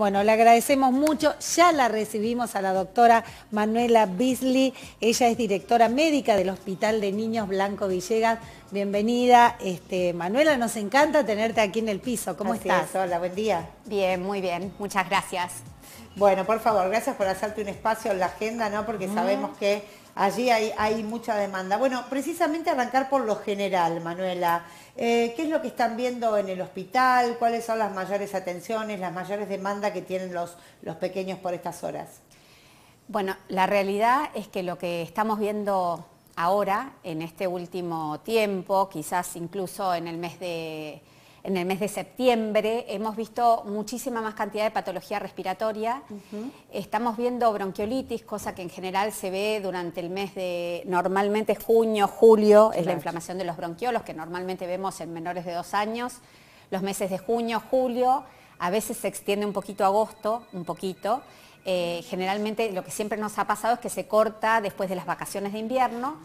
Bueno, le agradecemos mucho. Ya la recibimos a la doctora Manuela Bisley. Ella es directora médica del Hospital de Niños Blanco Villegas. Bienvenida. Este, Manuela, nos encanta tenerte aquí en el piso. ¿Cómo estás? Hola, buen día. Bien, muy bien. Muchas gracias. Bueno, por favor, gracias por hacerte un espacio en la agenda, ¿no? Porque sabemos que allí hay, mucha demanda. Bueno, precisamente arrancar por lo general, Manuela. Eh, ¿Qué es lo que están viendo en el hospital? ¿Cuáles son las mayores atenciones, las mayores demandas que tienen los, los pequeños por estas horas? Bueno, la realidad es que lo que estamos viendo ahora, en este último tiempo, quizás incluso en el mes de en el mes de septiembre, hemos visto muchísima más cantidad de patología respiratoria, estamos viendo bronquiolitis, cosa que en general se ve durante el mes de, normalmente junio, julio, es la inflamación de los bronquiolos que normalmente vemos en menores de dos años, los meses de junio, julio, a veces se extiende un poquito agosto, un poquito. Eh, generalmente lo que siempre nos ha pasado es que se corta después de las vacaciones de invierno.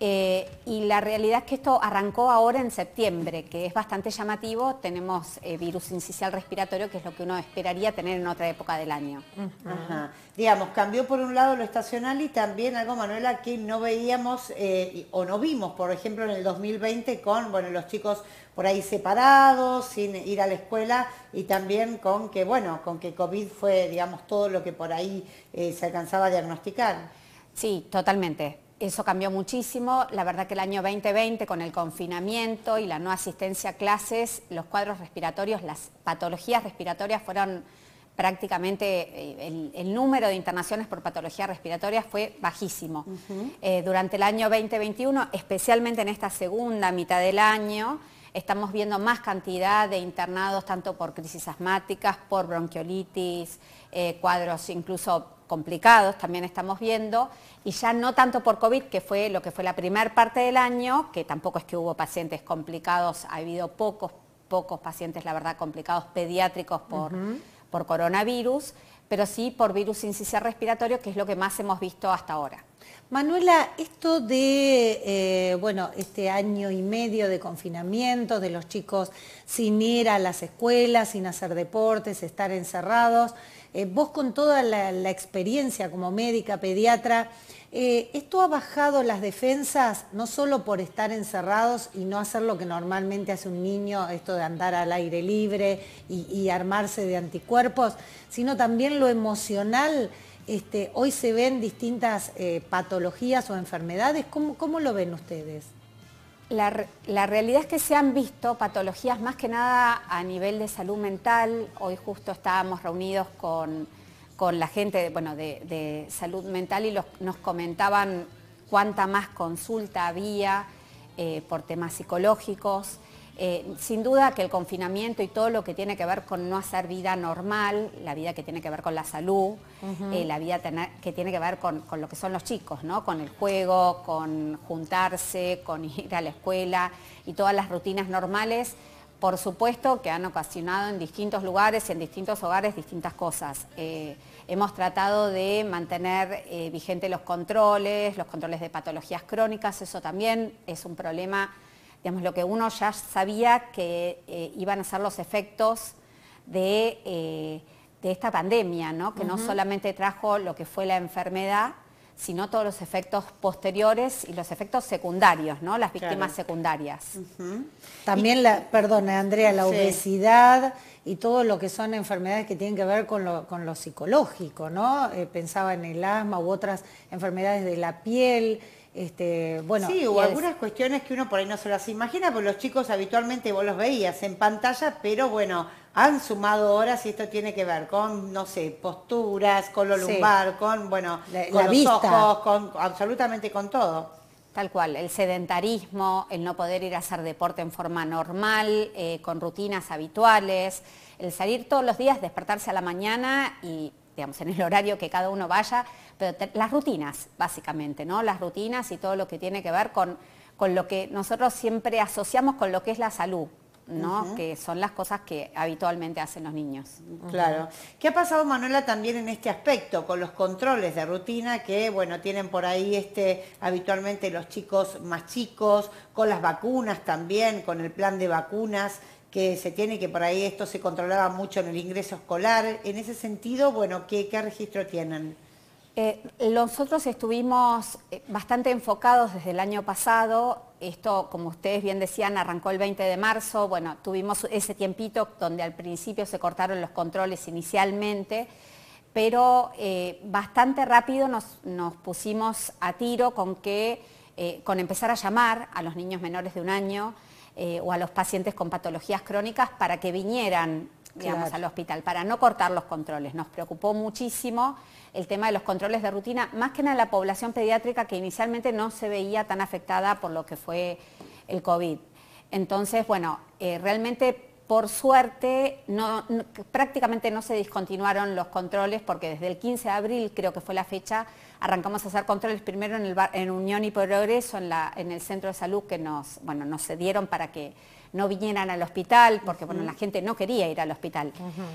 Eh, y la realidad es que esto arrancó ahora en septiembre, que es bastante llamativo. Tenemos eh, virus incisional respiratorio, que es lo que uno esperaría tener en otra época del año. Digamos, cambió por un lado lo estacional y también algo, Manuela, que no veíamos eh, o no vimos, por ejemplo, en el 2020 con bueno, los chicos por ahí separados, sin ir a la escuela y también con que, bueno, con que COVID fue, digamos, todo lo que por ahí se alcanzaba a diagnosticar. Sí, totalmente. Eso cambió muchísimo. La verdad que el año 2020, con el confinamiento y la no asistencia a clases, los cuadros respiratorios, las patologías respiratorias fueron prácticamente, eh, el, número de internaciones por patologías respiratorias fue bajísimo. Eh, durante el año 2021, especialmente en esta segunda mitad del año, estamos viendo más cantidad de internados tanto por crisis asmáticas, por bronquiolitis, eh, cuadros incluso complicados también estamos viendo, y ya no tanto por COVID, que fue lo que fue la primera parte del año, que tampoco es que hubo pacientes complicados, ha habido pocos, pocos pacientes, la verdad, complicados pediátricos por, coronavirus, pero sí por virus incisor respiratorio, que es lo que más hemos visto hasta ahora. Manuela, esto de, eh, bueno, este año y medio de confinamiento, de los chicos sin ir a las escuelas, sin hacer deportes, estar encerrados, eh, vos con toda la, experiencia como médica, pediatra, eh, ¿esto ha bajado las defensas no solo por estar encerrados y no hacer lo que normalmente hace un niño, esto de andar al aire libre y, armarse de anticuerpos, sino también lo emocional? Este, hoy se ven distintas eh, patologías o enfermedades, ¿Cómo, ¿cómo lo ven ustedes? La, realidad es que se han visto patologías más que nada a nivel de salud mental. Hoy justo estábamos reunidos con, la gente de, salud mental y nos comentaban cuánta más consulta había eh, por temas psicológicos, eh, sin duda que el confinamiento y todo lo que tiene que ver con no hacer vida normal, la vida que tiene que ver con la salud, eh, la vida que tiene que ver con, lo que son los chicos, ¿no? con el juego, con juntarse, con ir a la escuela y todas las rutinas normales, por supuesto que han ocasionado en distintos lugares y en distintos hogares distintas cosas. Eh, hemos tratado de mantener vigentes los controles, los controles de patologías crónicas, eso también es un problema digamos, lo que uno ya sabía que eh, iban a ser los efectos de, eh, esta pandemia, que no solamente trajo lo que fue la enfermedad, sino todos los efectos posteriores y los efectos secundarios, ¿no? Las víctimas secundarias. También, perdona, Andrea, la obesidad y todo lo que son enfermedades que tienen que ver con lo, psicológico, ¿no? Eh, pensaba en el asma u otras enfermedades de la piel, este, bueno, sí, o algunas cuestiones que uno por ahí no se las imagina, porque los chicos habitualmente vos los veías en pantalla, pero bueno, han sumado horas y esto tiene que ver con, no sé, posturas, con lo lumbar, con, bueno, los ojos, con, absolutamente con todo. Tal cual, el sedentarismo, el no poder ir a hacer deporte en forma normal, eh, con rutinas habituales, el salir todos los días, despertarse a la mañana y digamos, en el horario que cada uno vaya, pero las rutinas, básicamente, ¿no? Las rutinas y todo lo que tiene que ver con, lo que nosotros siempre asociamos con lo que es la salud, ¿no? Que son las cosas que habitualmente hacen los niños. Claro. ¿Qué ha pasado, Manuela, también en este aspecto, con los controles de rutina que, bueno, tienen por ahí este, habitualmente los chicos más chicos, con las vacunas también, con el plan de vacunas? que se tiene, que por ahí esto se controlaba mucho en el ingreso escolar. En ese sentido, bueno, ¿qué, registro tienen? Eh, nosotros estuvimos eh, bastante enfocados desde el año pasado. Esto, como ustedes bien decían, arrancó el 20 de marzo. Bueno, tuvimos ese tiempito donde al principio se cortaron los controles inicialmente, pero eh, bastante rápido nos, pusimos a tiro con que, con empezar a llamar a los niños menores de un año. Eh, o a los pacientes con patologías crónicas para que vinieran al hospital, para no cortar los controles. Nos preocupó muchísimo el tema de los controles de rutina, más que nada la población pediátrica que inicialmente no se veía tan afectada por lo que fue el COVID. Entonces, bueno, eh, realmente por suerte prácticamente no se discontinuaron los controles porque desde el 15 de abril creo que fue la fecha Arrancamos a hacer controles primero en, el Unión y Progreso, en, el centro de salud que nos, bueno, nos cedieron para que no vinieran al hospital, porque bueno, la gente no quería ir al hospital.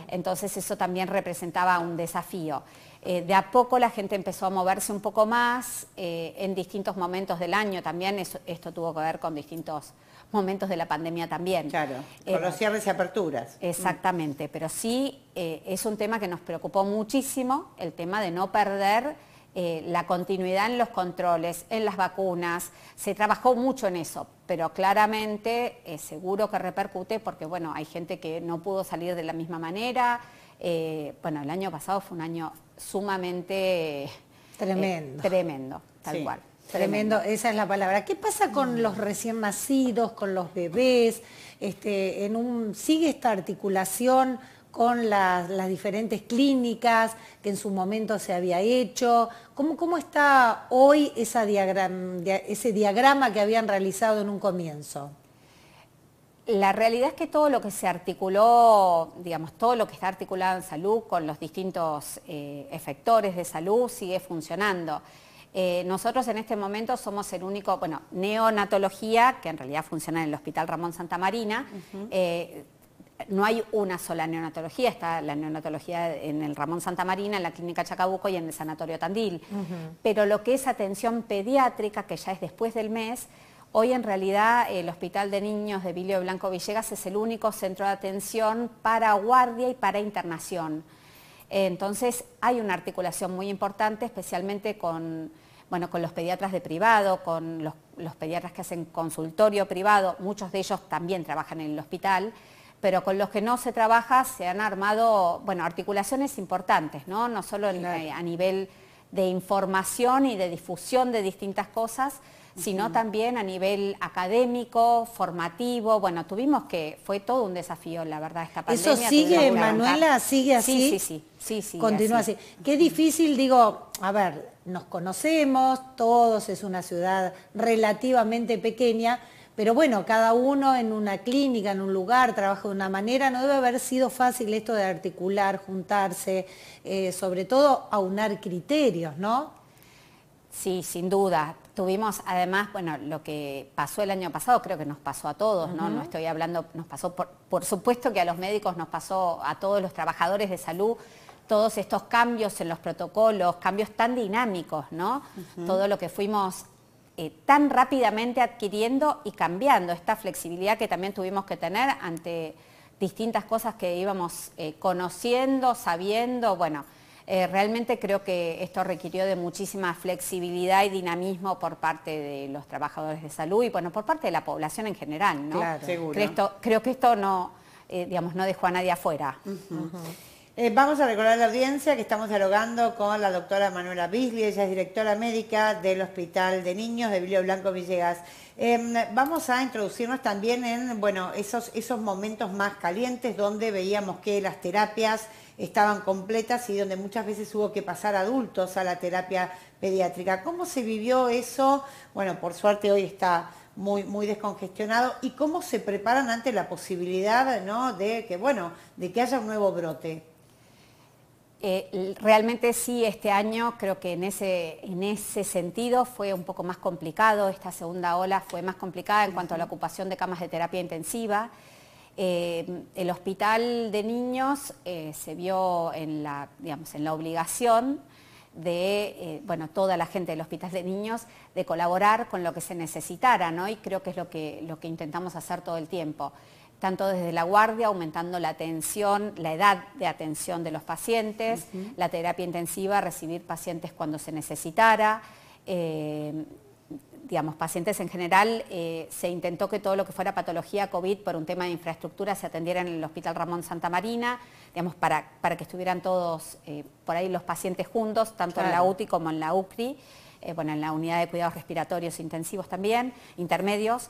Entonces eso también representaba un desafío. Eh, de a poco la gente empezó a moverse un poco más eh, en distintos momentos del año también, esto tuvo que ver con distintos momentos de la pandemia también. Claro, eh, con los cierres y aperturas. Exactamente, pero sí es un tema que nos preocupó muchísimo, el tema de no perder eh, la continuidad en los controles, en las vacunas, se trabajó mucho en eso, pero claramente eh, seguro que repercute porque bueno, hay gente que no pudo salir de la misma manera. Eh, bueno, el año pasado fue un año sumamente tremendo. tremendo, tal cual. Tremendo. esa es la palabra. ¿Qué pasa con los recién nacidos, con los bebés? Este, en un, ¿Sigue esta articulación? con las, diferentes clínicas que en su momento se había hecho? ¿Cómo, cómo está hoy ese diagrama que habían realizado en un comienzo? La realidad es que todo lo que se articuló, digamos, todo lo que está articulado en salud con los distintos eh, efectores de salud sigue funcionando. Eh, nosotros en este momento somos el único, bueno, neonatología, que en realidad funciona en el Hospital Ramón Santa Marina, no hay una sola neonatología, está la neonatología en el Ramón Santa Marina, en la Clínica Chacabuco y en el Sanatorio Tandil. Pero lo que es atención pediátrica, que ya es después del mes, hoy en realidad el Hospital de Niños de Bilio Blanco Villegas es el único centro de atención para guardia y para internación. Entonces hay una articulación muy importante, especialmente con, los pediatras de privado, con los pediatras que hacen consultorio privado, muchos de ellos también trabajan en el hospital pero con los que no se trabaja se han armado bueno, articulaciones importantes, no, no solo eh, a nivel de información y de difusión de distintas cosas, sino también a nivel académico, formativo. Bueno, tuvimos que, fue todo un desafío, la verdad, esta pandemia. ¿Eso sigue, Manuela? ¿Sigue así? Sí, sí, sí. sí, Continúa así. Qué difícil, digo, a ver, nos conocemos, todos, es una ciudad relativamente pequeña, pero bueno, cada uno en una clínica, en un lugar, trabaja de una manera. No debe haber sido fácil esto de articular, juntarse, eh, sobre todo aunar criterios, ¿no? Sí, sin duda. Tuvimos además, bueno, lo que pasó el año pasado creo que nos pasó a todos, ¿no? No estoy hablando, nos pasó, por, supuesto que a los médicos nos pasó, a todos los trabajadores de salud, todos estos cambios en los protocolos, cambios tan dinámicos, ¿no? Todo lo que fuimos eh, tan rápidamente adquiriendo y cambiando esta flexibilidad que también tuvimos que tener ante distintas cosas que íbamos eh, conociendo, sabiendo, bueno, eh, realmente creo que esto requirió de muchísima flexibilidad y dinamismo por parte de los trabajadores de salud y bueno, por parte de la población en general, ¿no? Claro, seguro. Creo, que esto no, digamos, no dejó a nadie afuera. Eh, vamos a recordar la audiencia que estamos dialogando con la doctora Manuela Bisley, ella es directora médica del Hospital de Niños de Bilio Blanco Villegas. Em, vamos a introducirnos también en bueno, esos, esos momentos más calientes donde veíamos que las terapias estaban completas y donde muchas veces hubo que pasar adultos a la terapia pediátrica. ¿Cómo se vivió eso? Bueno, por suerte hoy está muy, muy, descongestionado y cómo se preparan ante la posibilidad de que, bueno, de que haya un nuevo brote. Eh, realmente sí, este año creo que en ese, sentido fue un poco más complicado, esta segunda ola fue más complicada en cuanto a la ocupación de camas de terapia intensiva. Eh, el hospital de niños eh, se vio en la, obligación de bueno, toda la gente del hospital de niños de colaborar con lo que se necesitara, y creo que es lo que intentamos hacer todo el tiempo tanto desde la guardia, aumentando la atención, la edad de atención de los pacientes, la terapia intensiva, recibir pacientes cuando se necesitara. Eh, digamos, pacientes en general, eh, se intentó que todo lo que fuera patología COVID por un tema de infraestructura se atendiera en el Hospital Ramón Santa Marina, digamos, para, que estuvieran todos eh, por ahí los pacientes juntos, tanto en la UTI como en la UCRI. Eh, bueno, en la unidad de cuidados respiratorios intensivos también, intermedios,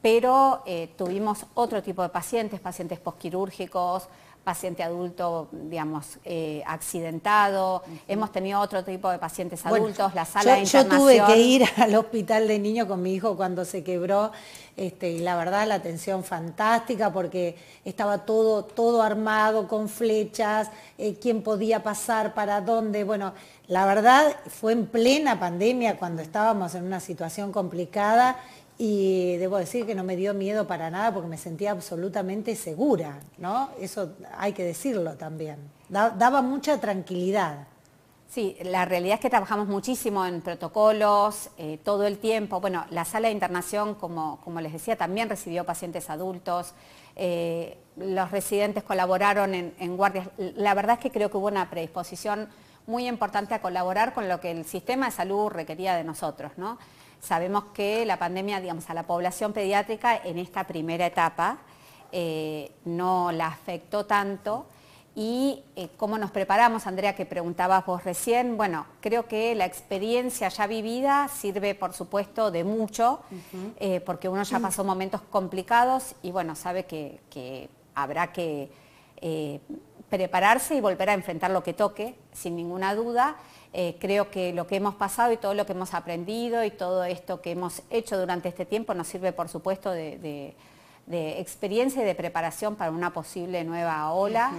pero eh, tuvimos otro tipo de pacientes, pacientes posquirúrgicos, paciente adulto, digamos, eh, accidentado, hemos tenido otro tipo de pacientes adultos, la sala de internación. Yo tuve que ir al hospital de niños con mi hijo cuando se quebró, este, y la verdad la atención fantástica porque estaba todo, todo armado con flechas, eh, quién podía pasar, para dónde, bueno, la verdad fue en plena pandemia cuando estábamos en una situación complicada y debo decir que no me dio miedo para nada porque me sentía absolutamente segura, ¿no? Eso hay que decirlo también. daba mucha tranquilidad. Sí, la realidad es que trabajamos muchísimo en protocolos, eh, todo el tiempo. Bueno, la sala de internación, como, les decía, también recibió pacientes adultos. Eh, los residentes colaboraron en, en guardias. La verdad es que creo que hubo una predisposición muy importante a colaborar con lo que el sistema de salud requería de nosotros, ¿no? Sabemos que la pandemia, digamos, a la población pediátrica en esta primera etapa eh, no la afectó tanto. Y eh, cómo nos preparamos, Andrea, que preguntabas vos recién, bueno, creo que la experiencia ya vivida sirve, por supuesto, de mucho, eh, porque uno ya mm. pasó momentos complicados y, bueno, sabe que habrá que prepararse y volver a enfrentar lo que toque, sin ninguna duda. Eh, creo que lo que hemos pasado y todo lo que hemos aprendido y todo esto que hemos hecho durante este tiempo nos sirve, por supuesto, de, experiencia y de preparación para una posible nueva ola.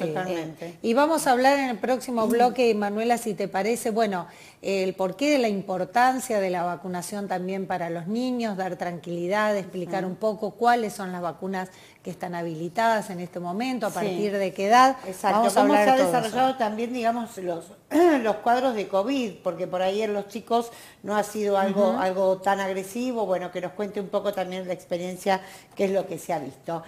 Eh, y vamos a hablar en el próximo mm. bloque, Manuela, si te parece, bueno, el porqué de la importancia de la vacunación también para los niños, dar tranquilidad, explicar un poco cuáles son las vacunas que están habilitadas en este momento, a partir de qué edad. Exacto, cómo se ha desarrollado también, digamos, los, los cuadros de COVID, porque por ahí en los chicos no ha sido algo, algo tan agresivo. Bueno, que nos cuente un poco también la experiencia, qué es lo que se ha visto.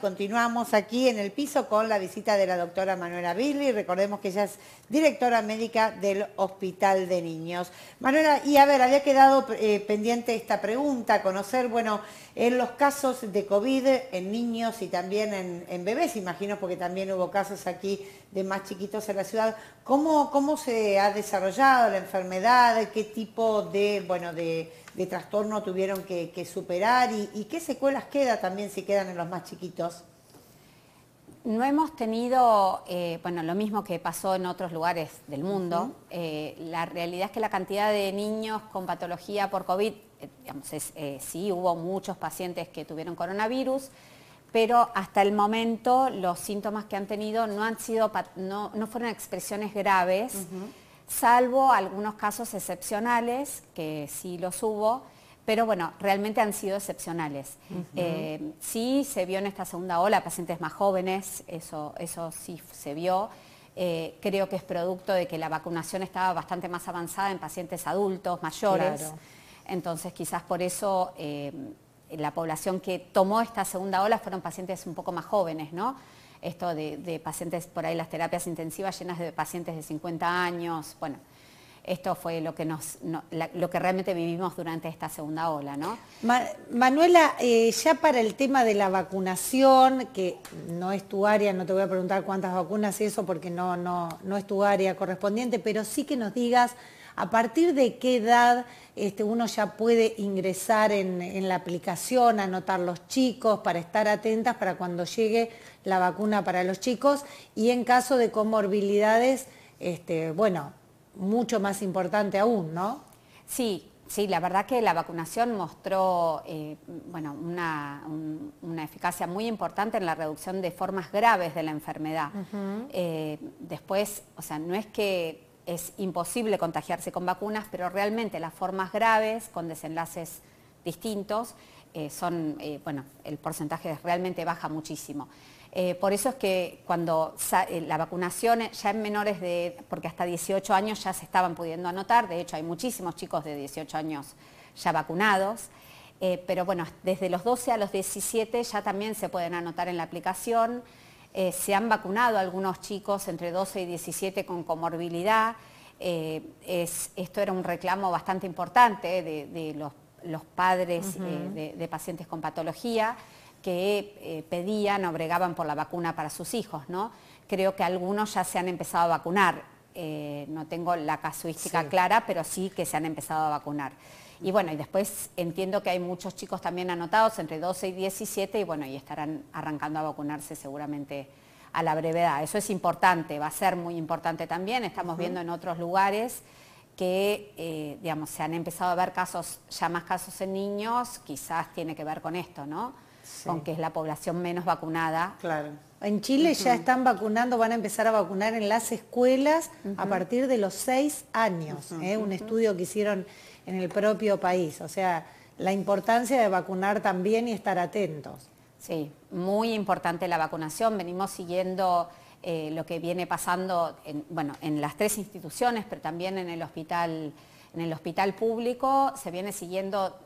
Continuamos aquí en el piso con la visita de la doctora Manuela Billy. Recordemos que ella es directora médica del Hospital de Niños. Manuela, y a ver, había quedado eh, pendiente esta pregunta, conocer, bueno, en los casos de COVID en niños y también en, bebés, imagino, porque también hubo casos aquí de más chiquitos en la ciudad, ¿cómo, cómo se ha desarrollado la enfermedad? ¿Qué tipo de, bueno, de de trastorno tuvieron que, superar y, qué secuelas queda también si quedan en los más chiquitos? No hemos tenido, eh, bueno, lo mismo que pasó en otros lugares del mundo. Eh, la realidad es que la cantidad de niños con patología por COVID, eh, digamos, sí hubo muchos pacientes que tuvieron coronavirus, pero hasta el momento los síntomas que han tenido no, han sido, no, fueron expresiones graves salvo algunos casos excepcionales, que sí los hubo, pero bueno, realmente han sido excepcionales. Eh, sí se vio en esta segunda ola pacientes más jóvenes, eso, sí se vio. Eh, creo que es producto de que la vacunación estaba bastante más avanzada en pacientes adultos, mayores. Entonces quizás por eso eh, la población que tomó esta segunda ola fueron pacientes un poco más jóvenes, ¿no? esto de, pacientes, por ahí las terapias intensivas llenas de pacientes de 50 años, bueno, esto fue lo que, lo que realmente vivimos durante esta segunda ola, ¿no? Manuela, eh, ya para el tema de la vacunación, que no es tu área, no te voy a preguntar cuántas vacunas y eso porque no, no es tu área correspondiente, pero sí que nos digas ¿A partir de qué edad este, uno ya puede ingresar en, la aplicación, anotar los chicos, para estar atentas para cuando llegue la vacuna para los chicos? Y en caso de comorbilidades, este, bueno, mucho más importante aún, ¿no? Sí, Sí, la verdad que la vacunación mostró eh, bueno, una, eficacia muy importante en la reducción de formas graves de la enfermedad. Eh, después, o sea, no es que es imposible contagiarse con vacunas, pero realmente las formas graves, con desenlaces distintos, eh, son, eh, bueno, el porcentaje realmente baja muchísimo. Eh, por eso es que cuando la vacunación ya en menores de, porque hasta 18 años ya se estaban pudiendo anotar, de hecho hay muchísimos chicos de 18 años ya vacunados, pero bueno, desde los 12 a los 17 ya también se pueden anotar en la aplicación. Eh, se han vacunado algunos chicos entre 12 y 17 con comorbilidad. Eh, esto era un reclamo bastante importante de, los, padres eh, de, pacientes con patología que pedían o bregaban por la vacuna para sus hijos. Creo que algunos ya se han empezado a vacunar. no tengo la casuística clara, pero sí que se han empezado a vacunar. Y bueno, y después entiendo que hay muchos chicos también anotados entre 12 y 17 y bueno, y estarán arrancando a vacunarse seguramente a la brevedad. Eso es importante, va a ser muy importante también. Estamos viendo en otros lugares que, eh, digamos, se han empezado a ver casos, ya más casos en niños, quizás tiene que ver con esto, ¿no? Con que es la población menos vacunada. Claro. En Chile ya están vacunando, van a empezar a vacunar en las escuelas a partir de los 6 años. ¿eh? Un estudio que hicieron en el propio país. O sea, la importancia de vacunar también y estar atentos. Sí, muy importante la vacunación. Venimos siguiendo eh, lo que viene pasando en, bueno, en las tres instituciones, pero también en el hospital, en el hospital público. Se viene siguiendo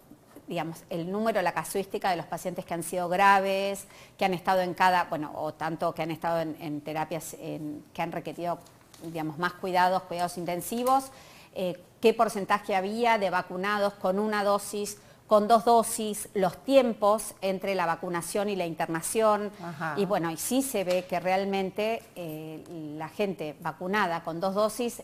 digamos, el número, la casuística de los pacientes que han sido graves, que han estado en cada, bueno, o tanto que han estado en, terapias que han requerido, digamos, más cuidados, cuidados intensivos, eh, qué porcentaje había de vacunados con una dosis, con dos dosis, los tiempos entre la vacunación y la internación. Y bueno, y sí se ve que realmente eh, la gente vacunada con dos dosis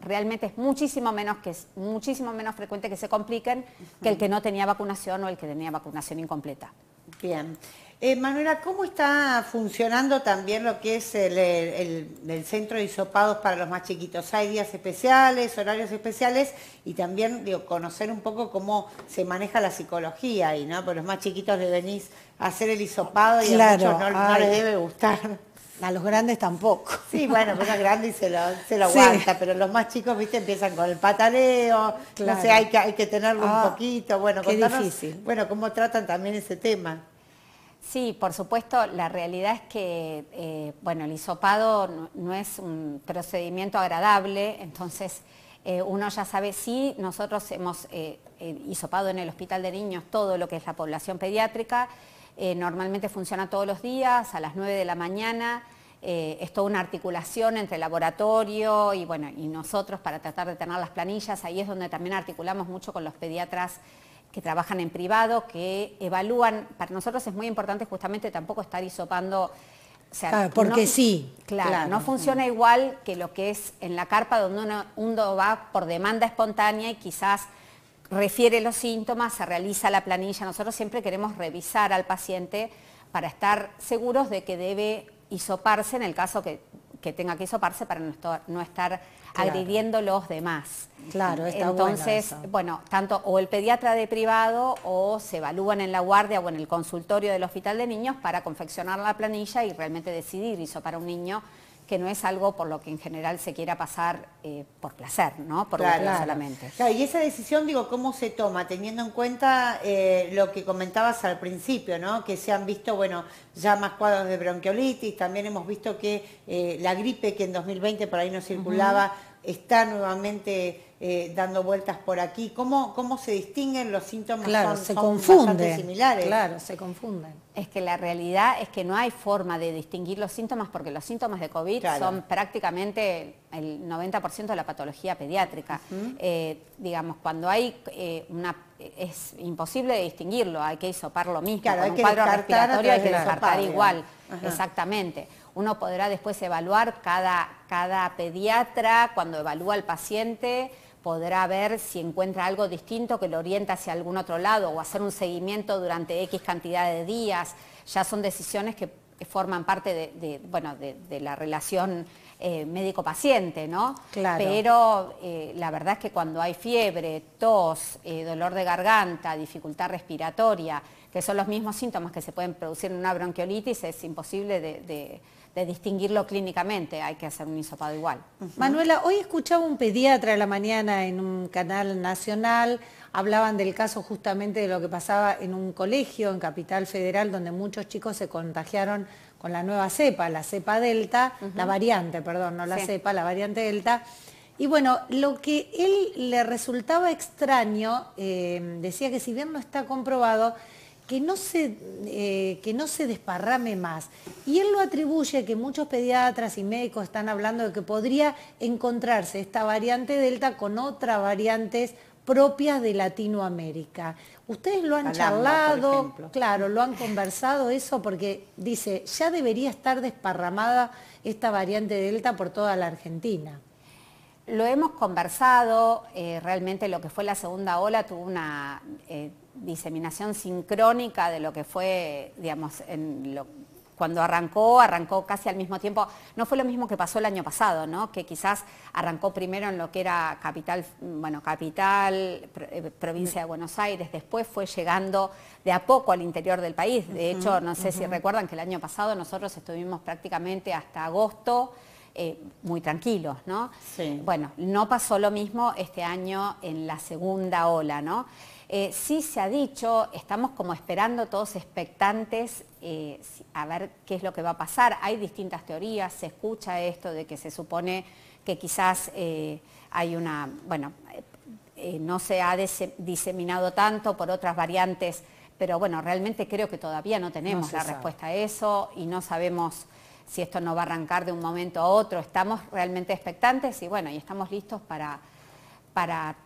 realmente es muchísimo menos, que, es muchísimo menos frecuente que se compliquen que el que no tenía vacunación o el que tenía vacunación incompleta. Bien. Eh, Manuela, ¿cómo está funcionando también lo que es el, centro de isopados para los más chiquitos? ¿Hay días especiales, horarios especiales? Y también digo, conocer un poco cómo se maneja la psicología ahí, ¿no? Porque los más chiquitos le venís a hacer el hisopado y a muchos no, les debe gustar. A los grandes tampoco. Sí, bueno, pues los grandes se lo, aguanta, pero los más chicos, viste, empiezan con el pataleo, no sé, hay que, tenerlo un ah, poquito. Bueno, qué difícil. bueno, cómo tratan también ese tema. Sí, por supuesto, la realidad es que, eh, el hisopado no, es un procedimiento agradable, entonces eh, uno ya sabe, sí, nosotros hemos isopado eh, hisopado en el Hospital de Niños todo lo que es la población pediátrica, normalmente funciona todos los días, a las 9 de la mañana, es toda una articulación entre laboratorio y, y nosotros para tratar de tener las planillas, ahí es donde también articulamos mucho con los pediatras que trabajan en privado, que evalúan. Para nosotros es muy importante justamente tampoco estar hisopando. O sea, porque sí. Claro, no funciona mm. igual que lo que es en la carpa donde uno, uno va por demanda espontánea y quizás refiere los síntomas, se realiza la planilla. Nosotros siempre queremos revisar al paciente para estar seguros de que debe hisoparse en el caso que que tenga que soparse para no estar, agrediendo los demás. Claro, Entonces, bueno, tanto o el pediatra de privado o se evalúan en la guardia o en el consultorio del hospital de niños para confeccionar la planilla y realmente decidir sopar a un niño que no es algo por lo que en general se quiera pasar eh, por placer, ¿no? Por claro, solamente. y esa decisión, digo, ¿cómo se toma? Teniendo en cuenta eh, lo que comentabas al principio, ¿no? Que se han visto, bueno, ya más cuadros de bronquiolitis, también hemos visto que eh, la gripe que en 2020 por ahí no circulaba está nuevamente eh, dando vueltas por aquí. ¿Cómo, ¿Cómo se distinguen los síntomas? Claro, se confunden. similares. Claro, se confunden. Es que la realidad es que no hay forma de distinguir los síntomas porque los síntomas de COVID son prácticamente el 90% de la patología pediátrica. Eh, digamos, cuando hay eh, una... Es imposible distinguirlo, hay que lo mismo. un cuadro respiratorio hay que descartar igual, exactamente. Uno podrá después evaluar cada, cada pediatra cuando evalúa al paciente podrá ver si encuentra algo distinto que lo orienta hacia algún otro lado o hacer un seguimiento durante X cantidad de días. Ya son decisiones que forman parte de, bueno, de, la relación eh, médico-paciente, ¿no? Claro. Pero eh, la verdad es que cuando hay fiebre, tos, eh, dolor de garganta, dificultad respiratoria, que son los mismos síntomas que se pueden producir en una bronquiolitis, es imposible de, distinguirlo clínicamente, hay que hacer un hisopado igual. Manuela, hoy escuchaba un pediatra a la mañana en un canal nacional, hablaban del caso justamente de lo que pasaba en un colegio en Capital Federal, donde muchos chicos se contagiaron con la nueva cepa, la cepa delta, la variante, perdón, no la cepa, la variante delta. Y bueno, lo que él le resultaba extraño, eh, decía que si bien no está comprobado, eh, que no, se, desparrame más. Y él lo atribuye que muchos pediatras y médicos están hablando de que podría encontrarse esta variante Delta con otras variantes propias de Latinoamérica. Ustedes lo han charlado, claro, lo han conversado eso porque dice, ya debería estar desparramada esta variante Delta por toda la Argentina. Lo hemos conversado, eh, realmente lo que fue la segunda ola tuvo una eh, diseminación sincrónica de lo que fue, digamos, cuando arrancó, arrancó casi al mismo tiempo. No fue lo mismo que pasó el año pasado, Que quizás arrancó primero en lo que era capital, bueno, capital, eh, provincia de Buenos Aires, después fue llegando de a poco al interior del país. De hecho, no sé si recuerdan que el año pasado nosotros estuvimos prácticamente hasta agosto eh, muy tranquilos, ¿no? Bueno, no pasó lo mismo este año en la segunda ola, ¿no? Eh, sí se ha dicho, estamos como esperando todos expectantes eh, a ver qué es lo que va a pasar. Hay distintas teorías, se escucha esto de que se supone que quizás hay una, bueno, no se ha diseminado tanto por otras variantes, pero bueno, realmente creo que todavía no tenemos la respuesta a eso y no sabemos si esto no va a arrancar de un momento a otro. Estamos realmente expectantes y bueno, y estamos listos para, para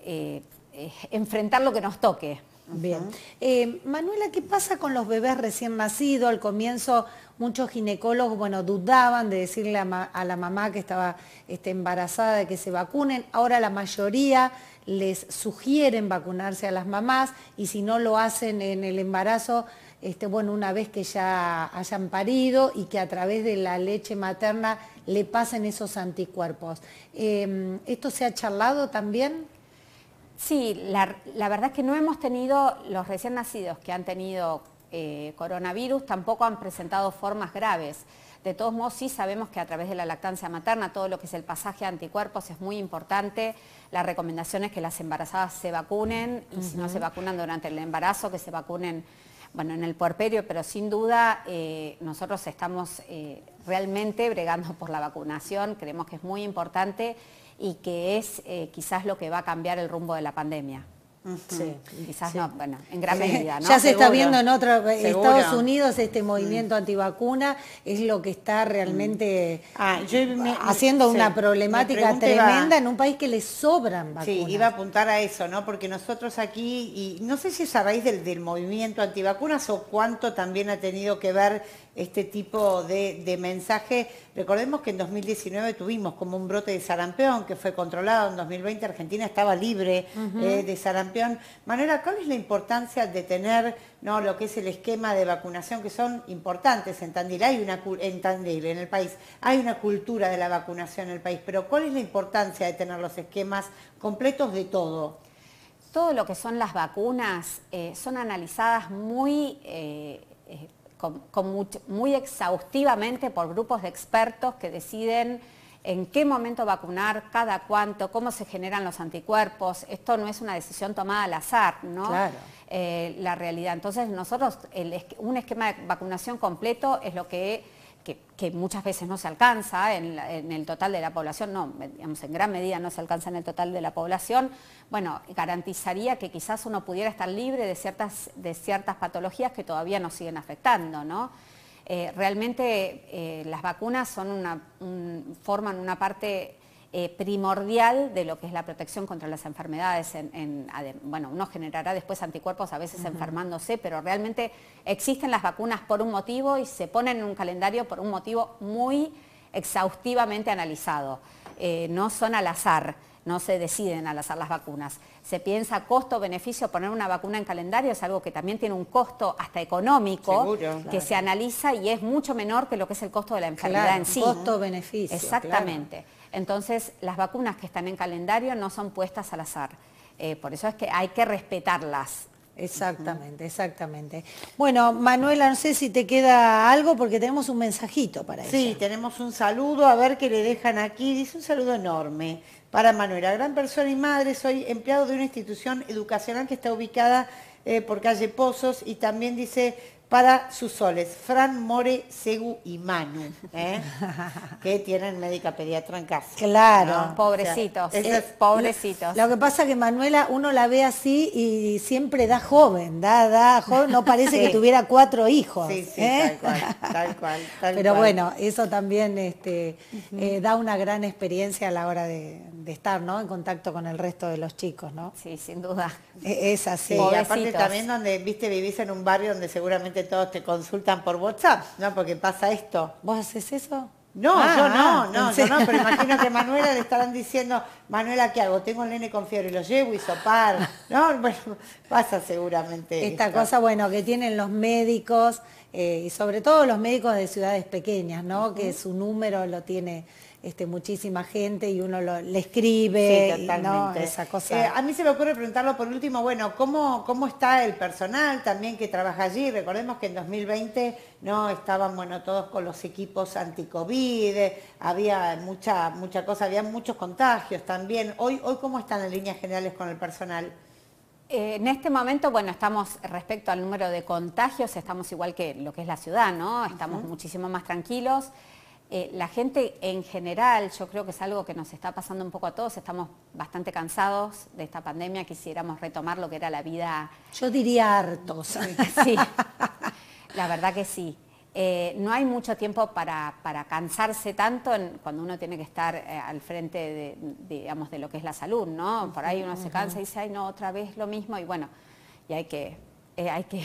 eh, eh, enfrentar lo que nos toque. Bien. Eh, Manuela, ¿qué pasa con los bebés recién nacidos? Al comienzo muchos ginecólogos, bueno, dudaban de decirle a, la mamá que estaba este, embarazada de que se vacunen. Ahora la mayoría les sugieren vacunarse a las mamás y si no lo hacen en el embarazo, este, bueno, una vez que ya hayan parido y que a través de la leche materna le pasen esos anticuerpos. Em, ¿Esto se ha charlado también? Sí, la, verdad es que no hemos tenido los recién nacidos que han tenido eh, coronavirus, tampoco han presentado formas graves. De todos modos, sí sabemos que a través de la lactancia materna, todo lo que es el pasaje a anticuerpos es muy importante. La recomendación es que las embarazadas se vacunen y si no se vacunan durante el embarazo, que se vacunen bueno, en el puerperio, pero sin duda eh, nosotros estamos eh, realmente bregando por la vacunación, creemos que es muy importante y que es eh, quizás lo que va a cambiar el rumbo de la pandemia. Sí, quizás no, bueno, en gran medida, Ya se está viendo en otros eh, Estados Unidos este mm. movimiento antivacuna, es lo que está realmente mm. ah, haciendo una problemática tremenda en un país que le sobran vacunas. Sí, iba a apuntar a eso, ¿no? Porque nosotros aquí, y no sé si es a raíz del movimiento antivacunas o cuánto también ha tenido que ver este tipo de, mensaje. Recordemos que en 2019 tuvimos como un brote de sarampión que fue controlado, en 2020 Argentina estaba libre eh, de sarampión. Manuela, ¿cuál es la importancia de tener ¿no? lo que es el esquema de vacunación que son importantes en Tandil? Hay una, en Tandil, en el país, hay una cultura de la vacunación en el país, pero ¿cuál es la importancia de tener los esquemas completos de todo? Todo lo que son las vacunas eh, son analizadas muy... Eh, muy exhaustivamente por grupos de expertos que deciden en qué momento vacunar, cada cuánto, cómo se generan los anticuerpos. Esto no es una decisión tomada al azar, ¿no? Claro. Eh, la realidad. Entonces nosotros, un esquema de vacunación completo es lo que que muchas veces no se alcanza en, el total de la población, no, digamos, en gran medida no se alcanza en el total de la población, bueno, garantizaría que quizás uno pudiera estar libre de ciertas, de ciertas patologías que todavía nos siguen afectando, ¿no? Eh, realmente eh, las vacunas son una, forman una parte eh, primordial de lo que es la protección contra las enfermedades. En, bueno, uno generará después anticuerpos a veces enfermándose, pero realmente existen las vacunas por un motivo y se ponen en un calendario por un motivo muy exhaustivamente analizado. Eh, no son al azar, no se deciden al azar las vacunas. Se piensa costo-beneficio, poner una vacuna en calendario es algo que también tiene un costo hasta económico que se analiza y es mucho menor que lo que es el costo de la enfermedad en sí. Costo-beneficio. Exactamente. Entonces, las vacunas que están en calendario no son puestas al azar. Eh, por eso es que hay que respetarlas. Exactamente, exactamente. Bueno, Manuela, no sé si te queda algo porque tenemos un mensajito para eso. Sí, tenemos un saludo, a ver qué le dejan aquí. Dice un saludo enorme para Manuela, gran persona y madre. Soy empleado de una institución educacional que está ubicada eh, por calle Pozos y también dice para sus soles, Fran, More, Segu y Manu, ¿eh? que tienen médica pediatra en casa. Claro. Pobrecitos, eh, pobrecitos. Lo, que pasa que Manuela, uno la ve así y siempre da joven, da, da joven, no parece que tuviera cuatro hijos. Sí, sí, ¿eh? tal cual, tal cual. Pero bueno, eso también este, da una gran experiencia a la hora de, estar ¿no? en contacto con el resto de los chicos, ¿no? Sí, sin duda. E, es, así. Y aparte también donde, viste, vivís en un barrio donde seguramente todos te consultan por WhatsApp, ¿no? Porque pasa esto. ¿Vos haces eso? No, ah, yo no, ah, no, yo no, pero imagino que Manuela le estarán diciendo, Manuela, ¿qué hago? Tengo el nene con fiebre, lo llevo y sopar. No, bueno, pasa seguramente. Esta cosa, bueno, que tienen los médicos, eh, y sobre todo los médicos de ciudades pequeñas, ¿no? Que su número lo tiene este, muchísima gente y uno le escribe. Sí, Esa cosa. Eh, a mí se me ocurre preguntarlo por último, bueno, ¿cómo, ¿cómo está el personal también que trabaja allí? Recordemos que en 2020 no estaban, bueno, todos con los equipos anti eh, había mucha, mucha cosa, había muchos contagios también. Hoy, hoy ¿cómo están las líneas generales con el personal? Eh, en este momento, bueno, estamos respecto al número de contagios, estamos igual que lo que es la ciudad, ¿no? Estamos muchísimo más tranquilos. Eh, la gente en general, yo creo que es algo que nos está pasando un poco a todos, estamos bastante cansados de esta pandemia, quisiéramos retomar lo que era la vida. Yo diría hartos. Sí, la verdad que sí. Eh, no hay mucho tiempo para, para cansarse tanto cuando uno tiene que estar eh, al frente de, digamos, de lo que es la salud, ¿no? Por ahí uno se cansa y dice, ay, no, otra vez lo mismo, y bueno, y hay que, hay que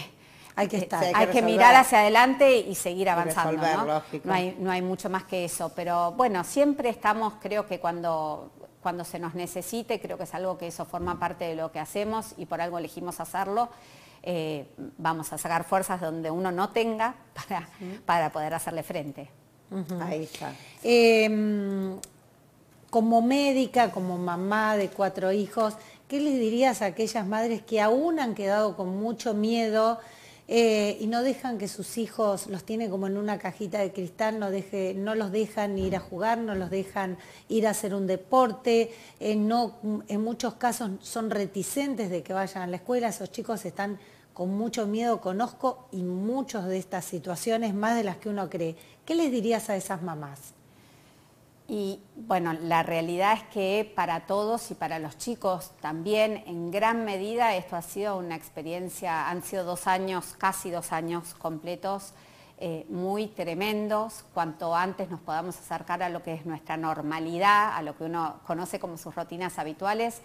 eh, hay que mirar hacia adelante y seguir avanzando. ¿no? No, hay, mucho más que eso, pero bueno, siempre estamos, creo que cuando cuando se nos necesite, creo que es algo que eso forma parte de lo que hacemos y por algo elegimos hacerlo, eh, vamos a sacar fuerzas donde uno no tenga para, para poder hacerle frente. Ahí está. Em, como médica, como mamá de cuatro hijos, ¿qué les dirías a aquellas madres que aún han quedado con mucho miedo? Eh, y no dejan que sus hijos los tienen como en una cajita de cristal, no, los dejan ir a jugar, no los dejan ir a hacer un deporte, eh, en muchos casos son reticentes de que vayan a la escuela, esos chicos están con mucho miedo, conozco y muchos de estas situaciones, más de las que uno cree. ¿Qué les dirías a esas mamás? Y bueno, la realidad es que para todos y para los chicos también en gran medida esto ha sido una experiencia, han sido dos años, casi dos años completos, eh, muy tremendos. Cuanto antes nos podamos acercar a lo que es nuestra normalidad, a lo que uno conoce como sus rutinas habituales,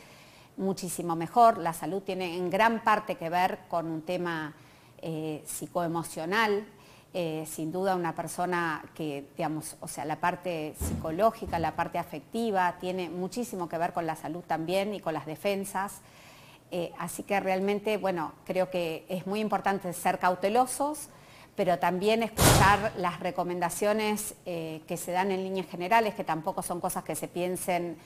muchísimo mejor. La salud tiene en gran parte que ver con un tema eh, psicoemocional, eh, sin duda una persona que, digamos, o sea, la parte psicológica, la parte afectiva, tiene muchísimo que ver con la salud también y con las defensas. Eh, así que realmente, bueno, creo que es muy importante ser cautelosos, pero también escuchar las recomendaciones eh, que se dan en líneas generales, que tampoco son cosas que se piensen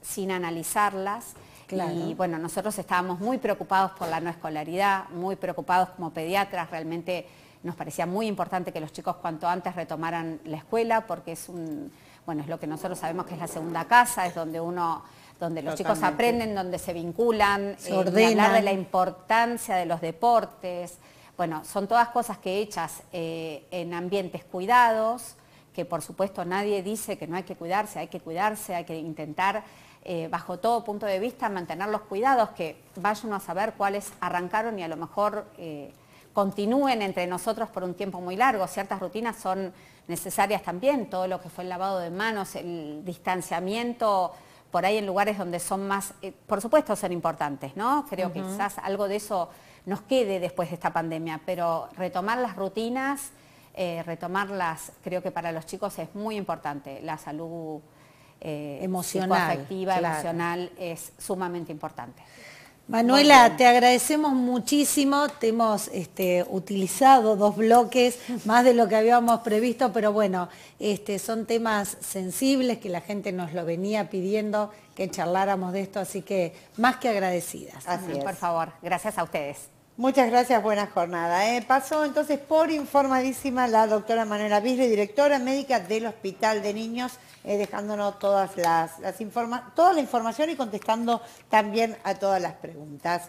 sin analizarlas. Y bueno, nosotros estábamos muy preocupados por la no escolaridad, muy preocupados como pediatras, realmente nos parecía muy importante que los chicos cuanto antes retomaran la escuela porque es un, bueno, es lo que nosotros sabemos que es la segunda casa, es donde uno donde los chicos aprenden, donde se vinculan, eh, se hablar de la importancia de los deportes. Bueno, son todas cosas que hechas eh, en ambientes cuidados, que por supuesto nadie dice que no hay que cuidarse, hay que cuidarse, hay que intentar eh, bajo todo punto de vista mantener los cuidados, que vayan a saber cuáles arrancaron y a lo mejor continúen entre nosotros por un tiempo muy largo. Ciertas rutinas son necesarias también, todo lo que fue el lavado de manos, el distanciamiento, por ahí en lugares donde son más, eh, por supuesto son importantes, ¿no? Creo que quizás algo de eso nos quede después de esta pandemia, pero retomar las rutinas, eh, retomarlas, creo que para los chicos es muy importante. La salud eh, emocional, afectiva, emocional es sumamente importante. Manuela, te agradecemos muchísimo, te hemos este, utilizado dos bloques, más de lo que habíamos previsto, pero bueno, este, son temas sensibles que la gente nos lo venía pidiendo que charláramos de esto, así que más que agradecidas. Así es. Por favor, gracias a ustedes. Muchas gracias, buena jornada. ¿eh? Pasó entonces por informadísima la doctora Manuela Bisle, directora médica del Hospital de Niños, eh, dejándonos todas las, las toda la información y contestando también a todas las preguntas.